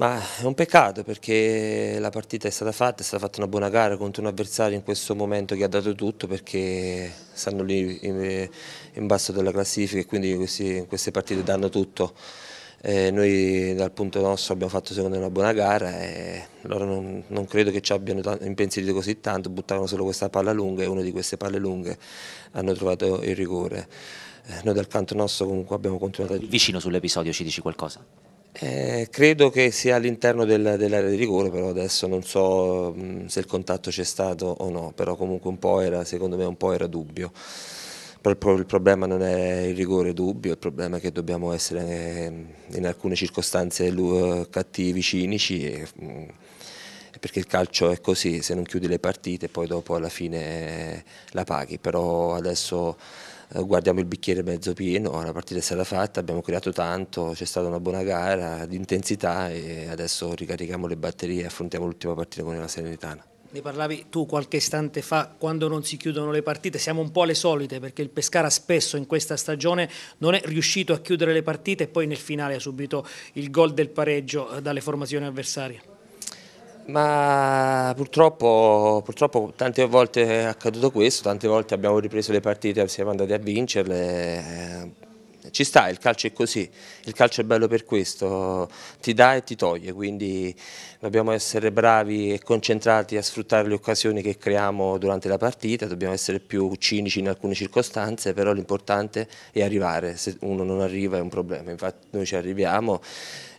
Ma è un peccato perché la partita è stata fatta, è stata fatta una buona gara contro un avversario in questo momento che ha dato tutto perché stanno lì in, in basso della classifica e quindi questi, queste partite danno tutto. Eh, noi dal punto nostro abbiamo fatto secondo me una buona gara e loro non, non credo che ci abbiano impensierito così tanto, buttavano solo questa palla lunga e una di queste palle lunghe hanno trovato il rigore. Eh, noi dal canto nostro comunque abbiamo continuato. Vicino sull'episodio ci dici qualcosa? Eh, credo che sia all'interno dell'area di rigore, però adesso non so mh, mm, se il contatto c'è stato o no, però comunque un po' era, secondo me un po' era dubbio. Però il, il problema non è il rigore dubbio, il problema è che dobbiamo essere eh, in alcune circostanze eh, cattivi, cinici, e, mh, mm, perché il calcio è così, se non chiudi le partite poi dopo alla fine eh, la paghi, però adesso eh, guardiamo il bicchiere mezzo pieno, oh, la partita è stata fatta, abbiamo creato tanto, c'è stata una buona gara di intensità e adesso ricarichiamo le batterie e affrontiamo l'ultima partita con la Serenitana. Ne parlavi tu qualche istante fa, quando non si chiudono le partite, siamo un po' alle solite perché il Pescara spesso in questa stagione non è riuscito a chiudere le partite e poi nel finale ha subito il gol del pareggio eh, dalle formazioni avversarie. Ma purtroppo, purtroppo, tante volte è accaduto questo, tante volte abbiamo ripreso le partite, e siamo andati a vincerle ci sta, il calcio è così, il calcio è bello per questo, ti dà e ti toglie, quindi dobbiamo essere bravi e concentrati a sfruttare le occasioni che creiamo durante la partita, dobbiamo essere più cinici in alcune circostanze, però l'importante è arrivare, se uno non arriva è un problema, infatti noi ci arriviamo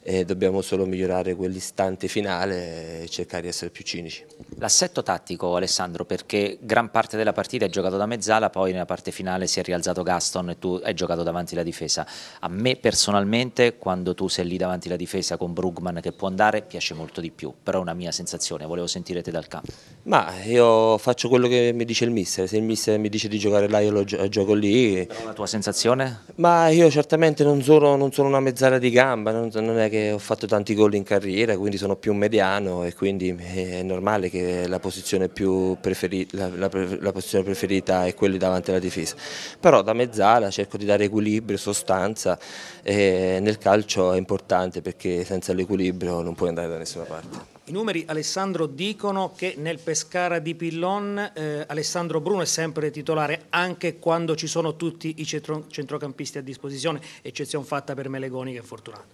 e dobbiamo solo migliorare quell'istante finale e cercare di essere più cinici. L'assetto tattico, Alessandro, perché gran parte della partita è giocato da mezzala, poi nella parte finale si è rialzato Gaston e tu hai giocato davanti la difesa. A me personalmente, quando tu sei lì davanti la difesa con Brugman che può andare, piace molto di più, però è una mia sensazione, volevo sentire te dal campo. Ma io faccio quello che mi dice il mister, se il mister mi dice di giocare là io lo gioco lì. Però la tua sensazione? Ma io certamente non sono, non sono una mezzala di gamba, non, non, è che ho fatto tanti gol in carriera, quindi sono più mediano e quindi eh, è normale che la posizione, preferi, la, la, la posizione preferita è quella davanti alla difesa. Però da mezzala cerco di dare equilibrio, sostanza e nel calcio è importante perché senza l'equilibrio non puoi andare da nessuna parte. I numeri Alessandro dicono che nel Pescara di Pillon eh, Alessandro Bruno è sempre titolare anche quando ci sono tutti i centrocampisti a disposizione, eccezione fatta per Melegoni che è fortunato.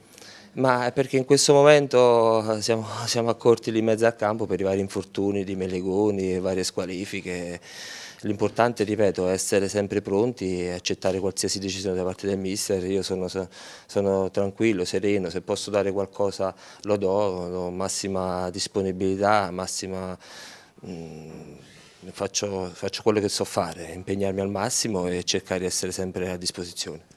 Ma perché in questo momento eh, siamo, siamo accorti lì in mezzo a campo per i vari infortuni di Melegoni e varie squalifiche. L'importante, ripeto, è essere sempre pronti e accettare qualsiasi decisione da parte del mister. Io sono, sono tranquillo, sereno, se posso dare qualcosa lo do, ho massima disponibilità, massima... Mm, faccio, faccio quello che so fare, impegnarmi al massimo e cercare di essere sempre a disposizione.